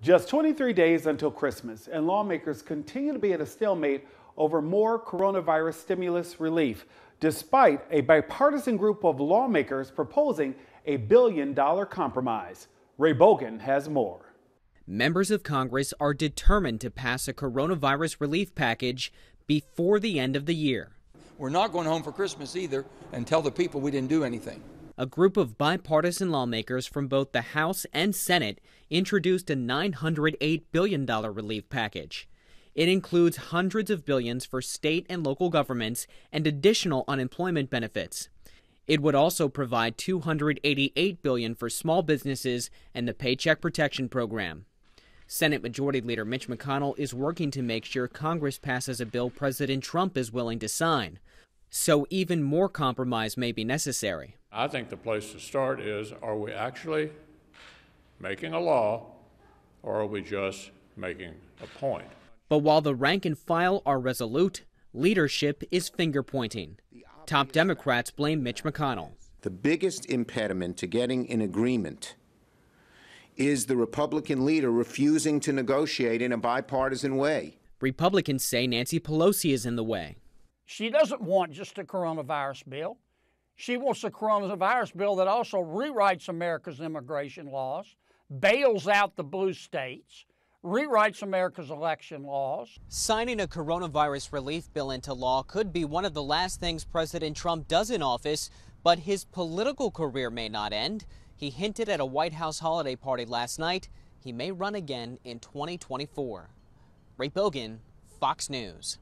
Just 23 days until Christmas, and lawmakers continue to be at a stalemate over more coronavirus stimulus relief, despite a bipartisan group of lawmakers proposing a billion dollar compromise. Ray Bogan has more. Members of Congress are determined to pass a coronavirus relief package before the end of the year. We're not going home for Christmas either and tell the people we didn't do anything a group of bipartisan lawmakers from both the House and Senate introduced a $908 billion relief package. It includes hundreds of billions for state and local governments and additional unemployment benefits. It would also provide 288 billion billion for small businesses and the Paycheck Protection Program. Senate Majority Leader Mitch McConnell is working to make sure Congress passes a bill President Trump is willing to sign. So even more compromise may be necessary. I think the place to start is are we actually making a law or are we just making a point? But while the rank and file are resolute, leadership is finger pointing. Top Democrats blame Mitch McConnell. The biggest impediment to getting an agreement is the Republican leader refusing to negotiate in a bipartisan way. Republicans say Nancy Pelosi is in the way. She doesn't want just a coronavirus bill. She wants a coronavirus bill that also rewrites America's immigration laws, bails out the blue states, rewrites America's election laws. Signing a coronavirus relief bill into law could be one of the last things President Trump does in office, but his political career may not end. He hinted at a White House holiday party last night. He may run again in 2024. Ray Bogan, Fox News.